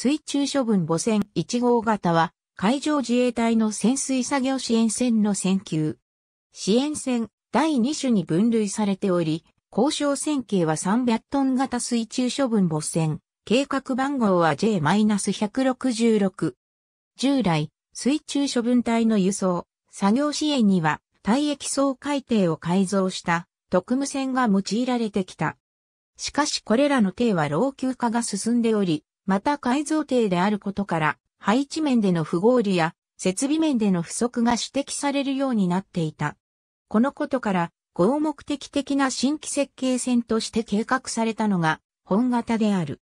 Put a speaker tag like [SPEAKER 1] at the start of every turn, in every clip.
[SPEAKER 1] 水中処分母船1号型は、海上自衛隊の潜水作業支援船の船級。支援船第2種に分類されており、交渉船型は300トン型水中処分母船。計画番号は J-166。従来、水中処分隊の輸送、作業支援には、体液総海底を改造した特務船が用いられてきた。しかしこれらの艇は老朽化が進んでおり、また改造艇であることから、配置面での不合理や設備面での不足が指摘されるようになっていた。このことから、合目的的な新規設計船として計画されたのが、本型である。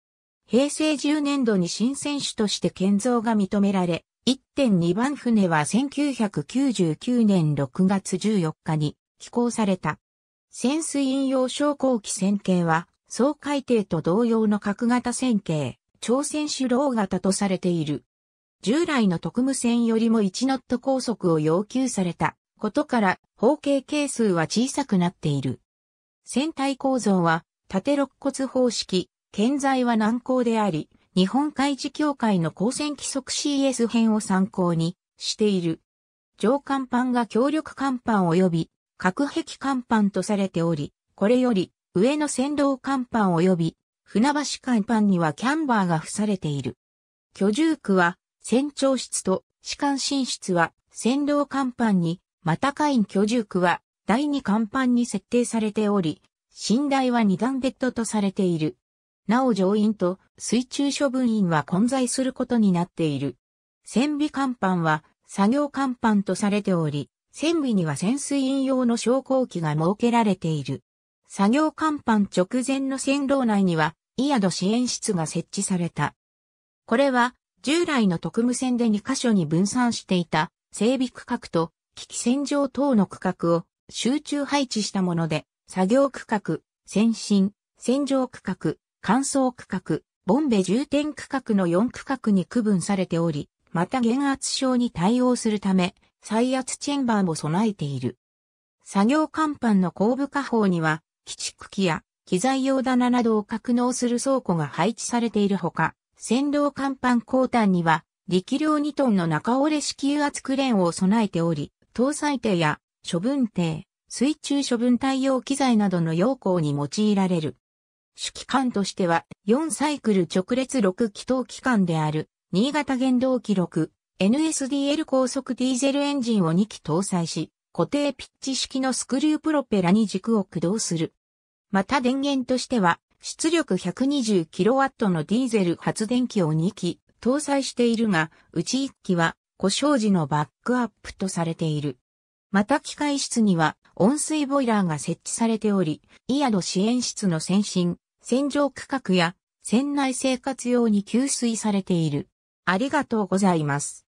[SPEAKER 1] 平成10年度に新船種として建造が認められ、1.2番船は1999年6月14日に寄港された。潜水引用昇降機船形は、総海底と同様の角型船形。朝鮮主脳型とされている。従来の特務船よりも1ノット高速を要求されたことから方形係数は小さくなっている。船体構造は縦肋骨方式、建材は難航であり、日本海事協会の高戦規則 CS 編を参考にしている。上甲板が強力甲板及び、隔壁甲板とされており、これより上の船道甲板及び船橋海パンにはキャンバーが付されている。居住区は、船長室と士官寝室は、線路甲板に、また会員居住区は、第二甲板に設定されており、寝台は二段ベッドとされている。なお乗員と水中処分員は混在することになっている。船尾甲板は作業甲板とされており、船尾には潜水員用の昇降機が設けられている。作業甲板直前の線路内には、イヤド支援室が設置された。これは、従来の特務線で2カ所に分散していた、整備区画と、危機線上等の区画を集中配置したもので、作業区画、先進、洗浄区画、乾燥区画、ボンベ重点区画の4区画に区分されており、また減圧症に対応するため、再圧チェンバーも備えている。作業甲板の後部下方には、基地区機や機材用棚などを格納する倉庫が配置されているほか、線路甲板後端には力量2トンの中折れ式油圧クレーンを備えており、搭載艇や処分艇、水中処分対応機材などの要項に用いられる。主機関としては4サイクル直列6気筒機関である新潟原動機6 NSDL 高速ディーゼルエンジンを2機搭載し、固定ピッチ式のスクリュープロペラに軸を駆動する。また電源としては、出力 120kW のディーゼル発電機を2機搭載しているが、うち1機は故障時のバックアップとされている。また機械室には温水ボイラーが設置されており、イヤド支援室の先進、洗浄区画や船内生活用に給水されている。ありがとうございます。